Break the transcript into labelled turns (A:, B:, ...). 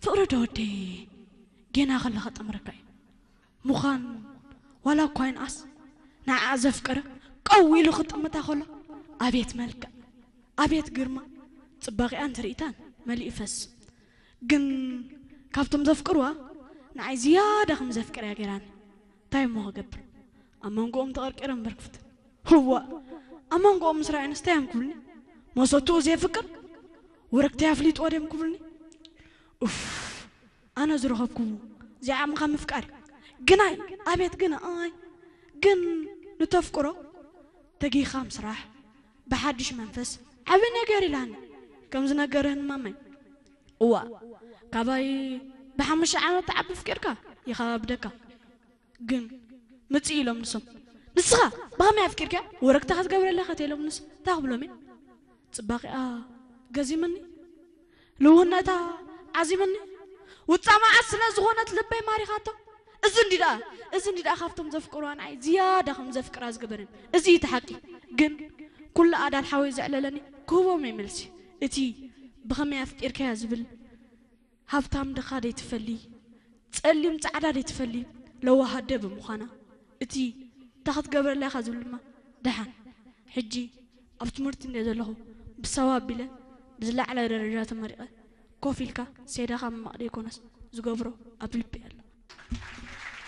A: فقر دودي جينا غلغت أمركاي مخان ولا كوين أس نعزف كره قوي لخط أمتا خلا أبيت ملكة أبيت قرمة تباقي أنت ريتان ملي إفس جن كابتم زفكروا نعي زيادة خم زفكر يا جيران تايم طيب مو قبر أما نقوم تغير كرم بركفت هو أما نقوم سرعين استيام كلني ما صوتو زي فكر وركتي عفليت وريم كلني أوف أنا زرهبكم زي عم غام فكر جناي أبيت جناي جن نتفكره تجي خامس راح بحدش منفس عبي نجاري لان كم زنجرهن مامي وا كباي بحمش عم تعب فكرك يخاب دكا جن متي لهم نسم نسخة بغم يفكرك ورك تاخذ قبر الله خاتي لهم نسم تاخذ لهم صباقي آه قزي مني لو هنا تا عزيمني وتسمع أصلا زغونت لبي ماري خاتو إذن دي دا إذن خافتم زفكروان عي زيادة خم زفكر قبرن إذن يتحقي جن كل أدال حوي زعللني كوبو ملسي إتي بخمي أفكير كازبل هافتام دخا دي تفلي تسأليم تعدا دي تفلي لو واحد دب مخانا إتي تخت قبر لا خزبل ما دحن حجي أبتمرت إن له بسواب بلا بزلع على درجات مريقة Cofilka, se da hamma de